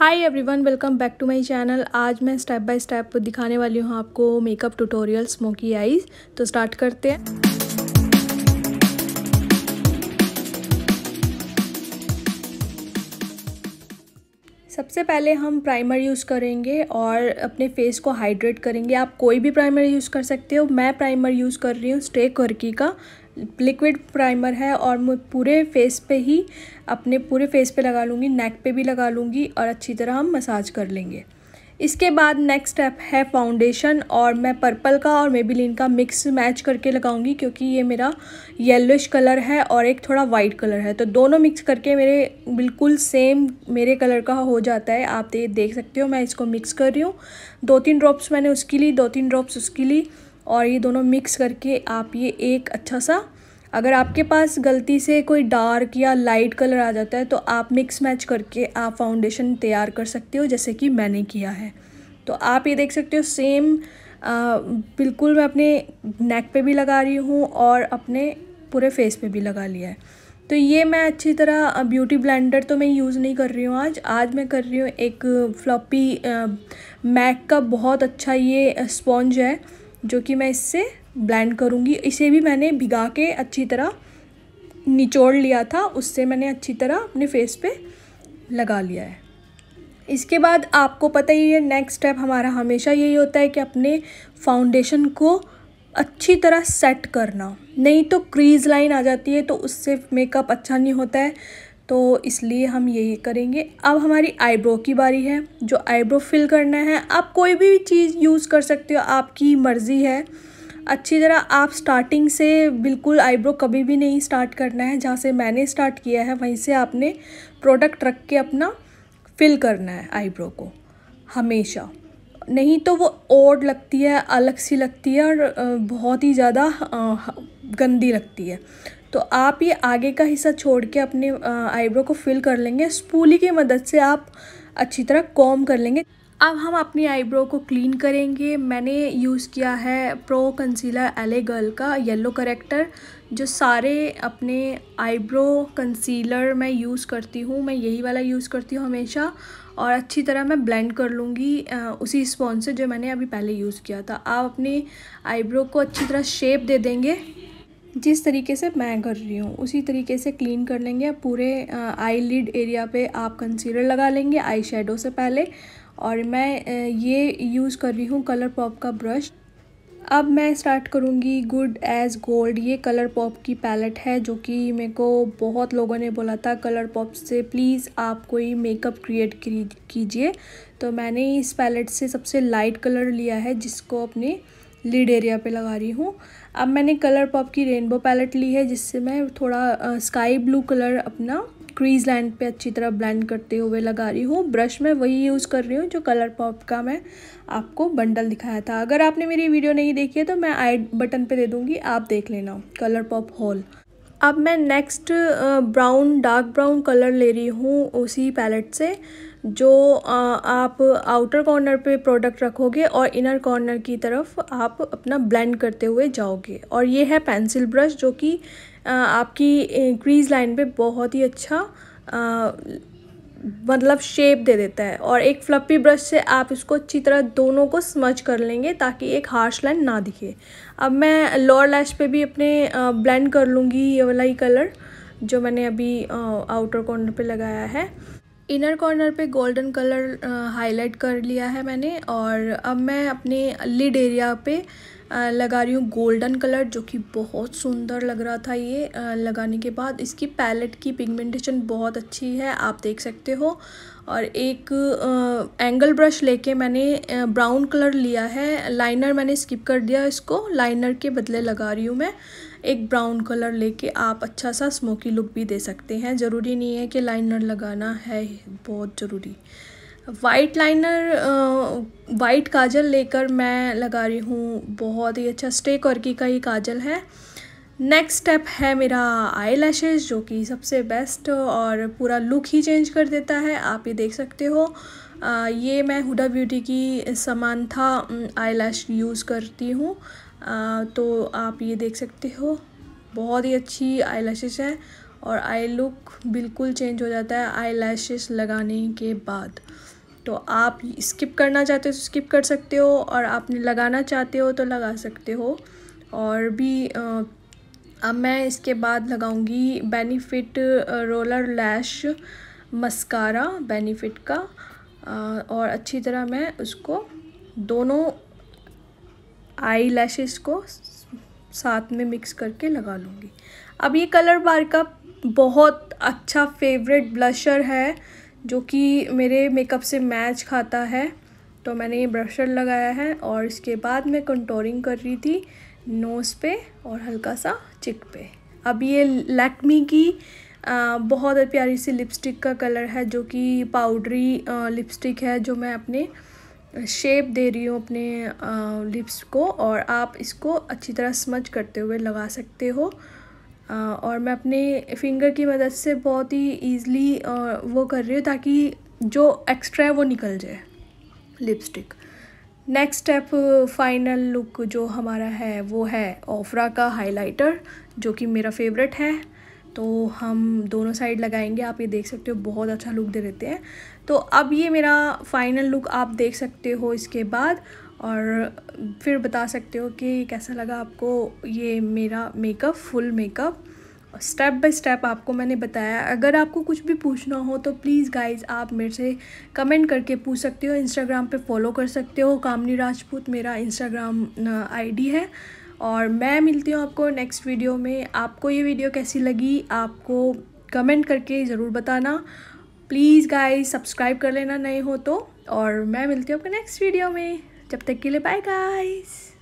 hi everyone welcome back to my channel आज मैं step by step दिखाने वाली हूँ आपको मेकअप ट्यूटोरियल स्मोकी आईज तो स्टार्ट करते हैं सबसे पहले हम प्राइमर यूज़ करेंगे और अपने फेस को हाइड्रेट करेंगे आप कोई भी प्राइमर यूज़ कर सकते हो मैं प्राइमर यूज़ कर रही हूँ स्टे करकी का लिक्विड प्राइमर है और मैं पूरे फेस पे ही अपने पूरे फेस पे लगा लूँगी नेक पे भी लगा लूँगी और अच्छी तरह हम मसाज कर लेंगे इसके बाद नेक्स्ट स्टेप है फाउंडेशन और मैं पर्पल का और मेबिलिन का मिक्स मैच करके लगाऊंगी क्योंकि ये मेरा येलोइश कलर है और एक थोड़ा वाइट कलर है तो दोनों मिक्स करके मेरे बिल्कुल सेम मेरे कलर का हो जाता है आप ये देख सकते हो मैं इसको मिक्स कर रही हूँ दो तीन ड्रॉप्स मैंने उसकी ली दो तीन ड्रॉप्स उसकी ली और ये दोनों मिक्स करके आप ये एक अच्छा सा अगर आपके पास गलती से कोई डार्क या लाइट कलर आ जाता है तो आप मिक्स मैच करके आप फाउंडेशन तैयार कर सकते हो जैसे कि मैंने किया है तो आप ये देख सकते हो सेम आ, बिल्कुल मैं अपने नेक पे भी लगा रही हूँ और अपने पूरे फेस पे भी लगा लिया है तो ये मैं अच्छी तरह ब्यूटी ब्लेंडर तो मैं यूज़ नहीं कर रही हूँ आज आज मैं कर रही हूँ एक फ्लॉपी मैक का बहुत अच्छा ये स्पॉन्ज है जो कि मैं इससे ब्लेंड करूँगी इसे भी मैंने भिगा के अच्छी तरह निचोड़ लिया था उससे मैंने अच्छी तरह अपने फेस पे लगा लिया है इसके बाद आपको पता ही है नेक्स्ट स्टेप हमारा हमेशा यही होता है कि अपने फाउंडेशन को अच्छी तरह सेट करना नहीं तो क्रीज लाइन आ जाती है तो उससे मेकअप अच्छा नहीं होता है तो इसलिए हम यही करेंगे अब हमारी आईब्रो की बारी है जो आईब्रो फिल करना है आप कोई भी चीज़ यूज़ कर सकते हो आपकी मर्ज़ी है अच्छी तरह आप स्टार्टिंग से बिल्कुल आईब्रो कभी भी नहीं स्टार्ट करना है जहाँ से मैंने स्टार्ट किया है वहीं से आपने प्रोडक्ट रख के अपना फिल करना है आईब्रो को हमेशा नहीं तो वो ओड लगती है अलग सी लगती है और बहुत ही ज़्यादा गंदी लगती है तो आप ये आगे का हिस्सा छोड़ के अपने आईब्रो को फिल कर लेंगे स्पूली की मदद से आप अच्छी तरह कॉम कर लेंगे अब हम अपनी आईब्रो को क्लीन करेंगे मैंने यूज़ किया है प्रो कंसीलर एले गर्ल का येलो करेक्टर जो सारे अपने आईब्रो कंसीलर मैं यूज़ करती हूँ मैं यही वाला यूज़ करती हूँ हमेशा और अच्छी तरह मैं ब्लेंड कर लूँगी उसी स्पॉन्ज से जो मैंने अभी पहले यूज़ किया था आप अपने आईब्रो को अच्छी तरह शेप दे देंगे जिस तरीके से मैं कर रही हूँ उसी तरीके से क्लीन कर लेंगे पूरे आई लिड एरिया पे आप कंसीलर लगा लेंगे आई शेडो से पहले और मैं ये यूज़ कर रही हूँ कलर पॉप का ब्रश अब मैं स्टार्ट करूँगी गुड एज़ गोल्ड ये कलर पॉप की पैलेट है जो कि मेरे को बहुत लोगों ने बोला था कलर पॉप से प्लीज़ आप कोई मेकअप क्रिएट कीजिए तो मैंने इस पैलेट से सबसे लाइट कलर लिया है जिसको अपने लिड एरिया पे लगा रही हूँ अब मैंने कलर पॉप की रेनबो पैलेट ली है जिससे मैं थोड़ा स्काई ब्लू कलर अपना क्रीज लाइन पे अच्छी तरह ब्लेंड करते हुए लगा रही हूँ ब्रश में वही यूज़ कर रही हूँ जो कलर पॉप का मैं आपको बंडल दिखाया था अगर आपने मेरी वीडियो नहीं देखी है तो मैं आई बटन पर दे दूँगी आप देख लेना कलर पॉप हॉल अब मैं next brown dark brown colour ले रही हूँ उसी पैलेट से जो आप आउटर कॉर्नर पे प्रोडक्ट रखोगे और इनर कॉर्नर की तरफ आप अपना ब्लेंड करते हुए जाओगे और ये है पेंसिल ब्रश जो कि आपकी क्रीज लाइन पे बहुत ही अच्छा मतलब शेप दे देता है और एक फ्लपी ब्रश से आप इसको अच्छी तरह दोनों को स्मच कर लेंगे ताकि एक हार्श लाइन ना दिखे अब मैं लोअर लैश पे भी अपने ब्लेंड कर लूँगी ये वाला ही कलर जो मैंने अभी आउटर कॉर्नर पे लगाया है इनर कॉर्नर पे गोल्डन कलर हाईलाइट कर लिया है मैंने और अब मैं अपने लिड एरिया पे लगा रही हूँ गोल्डन कलर जो कि बहुत सुंदर लग रहा था ये लगाने के बाद इसकी पैलेट की पिगमेंटेशन बहुत अच्छी है आप देख सकते हो और एक एंगल ब्रश लेके मैंने ब्राउन कलर लिया है लाइनर मैंने स्किप कर दिया इसको लाइनर के बदले लगा रही हूँ मैं एक ब्राउन कलर लेके आप अच्छा सा स्मोकी लुक भी दे सकते हैं ज़रूरी नहीं है कि लाइनर लगाना है बहुत ज़रूरी वाइट लाइनर वाइट काजल लेकर मैं लगा रही हूँ बहुत ही अच्छा स्टे कॉर्की का ही काजल है नेक्स्ट स्टेप है मेरा आई लैशेज़ जो कि सबसे बेस्ट और पूरा लुक ही चेंज कर देता है आप ये देख सकते हो आ, ये मैं हुडा ब्यूटी की समान था आई लैश यूज़ करती हूँ आ, तो आप ये देख सकते हो बहुत ही अच्छी आई लैशेस है और आई लुक बिल्कुल चेंज हो जाता है आई लैशेस लगाने के बाद तो आप स्किप करना चाहते हो तो स्किप कर सकते हो और आपने लगाना चाहते हो तो लगा सकते हो और भी अब मैं इसके बाद लगाऊंगी Benefit roller lash mascara Benefit का और अच्छी तरह मैं उसको दोनों आई लैशेस को साथ में मिक्स करके लगा लूँगी अब ये कलर बार का बहुत अच्छा फेवरेट ब्लशर है जो कि मेरे मेकअप से मैच खाता है तो मैंने ये ब्रशर लगाया है और इसके बाद मैं कंटोरिंग कर रही थी नोज़ पे और हल्का सा चिक पे अब ये लैक्मी की आ, बहुत प्यारी सी लिपस्टिक का कलर है जो कि पाउडरी लिपस्टिक है जो मैं अपने शेप दे रही हूँ अपने लिप्स को और आप इसको अच्छी तरह स्मच करते हुए लगा सकते हो और मैं अपने फिंगर की मदद से बहुत ही ईज़िली वो कर रही हूँ ताकि जो एक्स्ट्रा है वो निकल जाए lipstick next step final look जो हमारा है वो है ओफ्रा का हाइलाइटर जो कि मेरा फेवरेट है तो हम दोनों साइड लगाएंगे आप ये देख सकते हो बहुत अच्छा लुक दे देते हैं तो अब ये मेरा फाइनल लुक आप देख सकते हो इसके बाद और फिर बता सकते हो कि कैसा लगा आपको ये मेरा makeup full makeup step by step आपको मैंने बताया अगर आपको कुछ भी पूछना हो तो प्लीज़ गाइज आप मेरे से कमेंट करके पूछ सकते हो इंस्टाग्राम पे फॉलो कर सकते हो कामनी राजपूत मेरा इंस्टाग्राम आईडी है और मैं मिलती हूँ आपको नेक्स्ट वीडियो में आपको ये वीडियो कैसी लगी आपको कमेंट करके ज़रूर बताना प्लीज़ गाइस सब्सक्राइब कर लेना नए हो तो और मैं मिलती हूँ आपको नेक्स्ट वीडियो में जब तक के लिए बाय गाइस